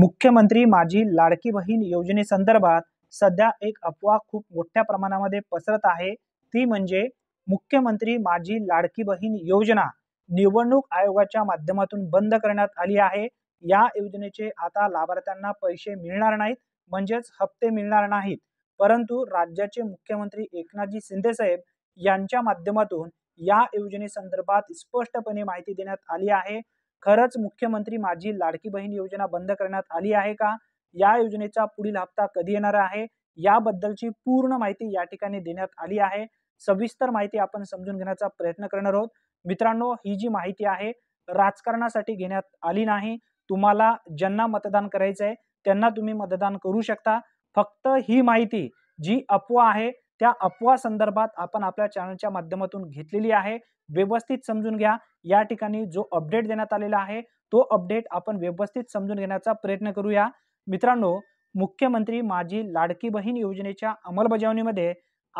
मुख्यमंत्री माझी लाडकी बहीण योजनेसंदर्भात सध्या एक अफवा खूप मोठ्या प्रमाणामध्ये पसरत आहे ती म्हणजे मुख्यमंत्री माझी लाडकी बहीण योजना निवडणूक आयोगाच्या माध्यमातून बंद करण्यात आली आहे या योजनेचे आता लाभार्थ्यांना पैसे मिळणार नाहीत म्हणजेच हप्ते मिळणार नाहीत परंतु राज्याचे मुख्यमंत्री एकनाथजी शिंदे साहेब यांच्या माध्यमातून या योजनेसंदर्भात स्पष्टपणे माहिती देण्यात आली आहे खरंच मुख्यमंत्री माझी लाडकी बहीण योजना बंद करण्यात आली आहे का या योजनेचा पुढील हप्ता कधी येणार आहे याबद्दलची पूर्ण माहिती या ठिकाणी देण्यात आली आहे सविस्तर माहिती आपण समजून घेण्याचा प्रयत्न करणार आहोत मित्रांनो ही जी माहिती आहे राजकारणासाठी घेण्यात आली नाही तुम्हाला ज्यांना मतदान करायचं आहे त्यांना तुम्ही मतदान करू शकता फक्त ही माहिती जी अफवा आहे त्या अफवा संदर्भात आपण आपल्या चॅनलच्या माध्यमातून घेतलेली आहे व्यवस्थित समजून घ्या या ठिकाणी जो अपडेट देण्यात आलेला आहे तो अपडेट आपण व्यवस्थित समजून घेण्याचा प्रयत्न करूया मित्रांनो मुख्यमंत्री माझी लाडकी बहीण योजनेच्या अंमलबजावणीमध्ये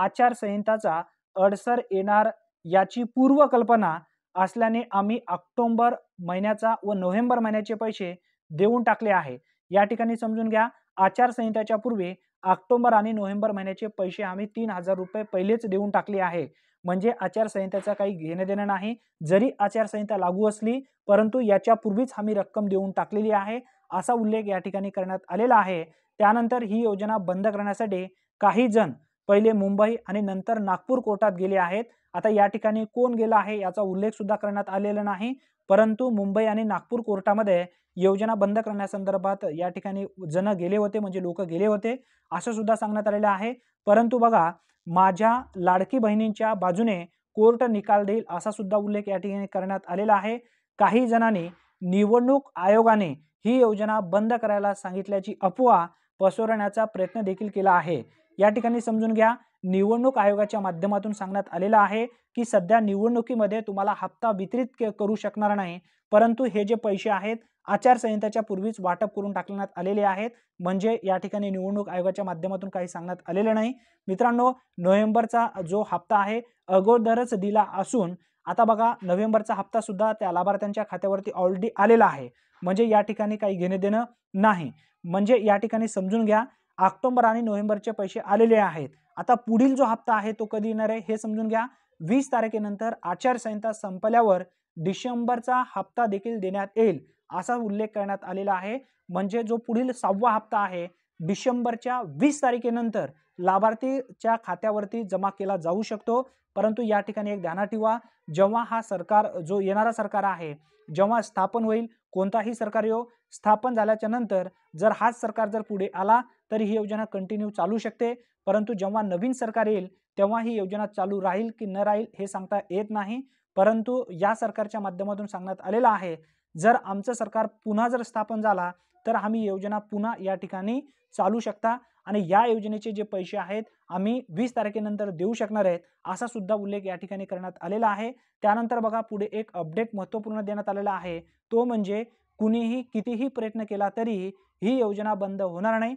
आचारसंहिताचा अडसर येणार याची पूर्वकल्पना असल्याने आम्ही ऑक्टोंबर महिन्याचा व नोव्हेंबर महिन्याचे पैसे देऊन टाकले आहे या ठिकाणी समजून घ्या आचारसंहिताच्या पूर्वी ऑक्टोबर आणि नोव्हेंबर महिन्याचे पैसे आम्ही तीन हजार रुपये पहिलेच देऊन टाकले आहे म्हणजे आचारसंहितेचा काही घेणं देणं नाही जरी आचारसंहिता लागू असली परंतु याच्यापूर्वीच आम्ही रक्कम देऊन टाकलेली आहे असा उल्लेख या ठिकाणी करण्यात आलेला आहे त्यानंतर ही योजना बंद करण्यासाठी काही जण पहिले मुंबई आणि नंतर नागपूर कोर्टात गेले आहेत आता या ठिकाणी कोण गेला आहे याचा उल्लेख सुद्धा करण्यात आलेला नाही परंतु मुंबई आणि नागपूर कोर्टामध्ये योजना बंद करण्यासंदर्भात या ठिकाणी जण गेले होते म्हणजे लोक गेले होते असं सुद्धा सांगण्यात आलेलं आहे परंतु बघा माझ्या लाडकी बहिणींच्या बाजूने कोर्ट निकाल देईल असा सुद्धा उल्लेख या ठिकाणी करण्यात आलेला आहे काही जणांनी निवडणूक आयोगाने ही योजना बंद करायला सांगितल्याची अफवा पसरवण्याचा प्रयत्न देखील केला आहे या ठिकाणी समजून घ्या निवडणूक आयोगाच्या माध्यमातून सांगण्यात आलेलं आहे की सध्या निवडणुकीमध्ये तुम्हाला हप्ता वितरित करू शकणार नाही परंतु हे जे पैसे आहेत आचारसंहिताच्या पूर्वीच वाटप करून टाकण्यात आलेले आहेत म्हणजे या ठिकाणी निवडणूक आयोगाच्या माध्यमातून काही सांगण्यात आलेलं नाही मित्रांनो नोव्हेंबरचा जो हप्ता आहे अगोदरच दिला असून आता बघा नोव्हेंबरचा हप्ता सुद्धा त्या लाभार्थ्यांच्या खात्यावरती ऑलरेडी आलेला आहे म्हणजे या ठिकाणी काही घेणे देणं नाही म्हणजे या ठिकाणी समजून घ्या ऑक्टोबर आणि नोव्हेंबरचे पैसे आलेले आहेत आता पुढील जो हप्ता आहे तो कधी येणार आहे हे समजून घ्या वीस तारखेनंतर आचारसंहिता संपल्यावर डिसेंबरचा हप्ता देखील देण्यात येईल असा उल्लेख करण्यात आलेला आहे म्हणजे जो पुढील सहावा हप्ता आहे डिसेंबरच्या वीस तारखेनंतर लाभार्थीच्या खात्यावरती जमा केला जाऊ शकतो परंतु या ठिकाणी एक ध्यानात ठेवा जेव्हा हा सरकार जो येणारा सरकार आहे जेव्हा स्थापन होईल कोणताही सरकार येऊ हो, स्थापन झाल्याच्या नंतर जर हाच सरकार जर पुढे आला तर ही योजना कंटिन्यू चालू शकते परंतु जेव्हा नवीन सरकार येईल तेव्हा ही योजना चालू राहील की न राहील हे सांगता येत नाही परंतु या सरकारच्या माध्यमातून सांगण्यात आलेलं आहे जर आमचं सरकार पुन्हा जर स्थापन झाला तर आम्ही योजना पुन्हा या ठिकाणी चालू शकता आणि या योजनेचे जे पैसे आहेत आम्ही वीस तारखेनंतर देऊ शकणार आहेत असा सुद्धा उल्लेख या ठिकाणी करण्यात आलेला आहे त्यानंतर बघा पुढे एक अपडेट महत्त्वपूर्ण देण्यात आलेला आहे तो म्हणजे कुणीही कितीही प्रयत्न केला तरीही ही योजना बंद होणार नाही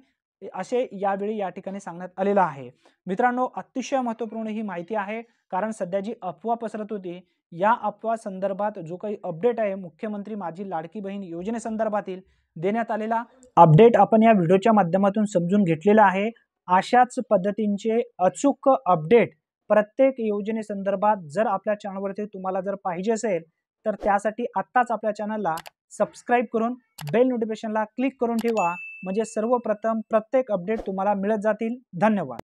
असे यावेळी या ठिकाणी सांगण्यात आलेलं आहे मित्रांनो अतिशय महत्त्वपूर्ण ही माहिती आहे कारण सध्या जी अफवा पसरत होती या अफवा संदर्भात जो काही अपडेट आहे मुख्यमंत्री माझी लाडकी बहीण योजनेसंदर्भातील देण्यात आलेला अपडेट आपण या व्हिडिओच्या माध्यमातून समजून घेतलेला आहे अशाच पद्धतींचे अचूक अपडेट प्रत्येक योजनेसंदर्भात जर आपल्या चॅनलवरती तुम्हाला जर पाहिजे असेल तर त्यासाठी आत्ताच आपल्या चॅनलला सबस्क्राईब करून बेल नोटिफिकेशनला क्लिक करून ठेवा म्हणजे सर्वप्रथम प्रत्येक अपडेट तुम्हाला मिळत जातील धन्यवाद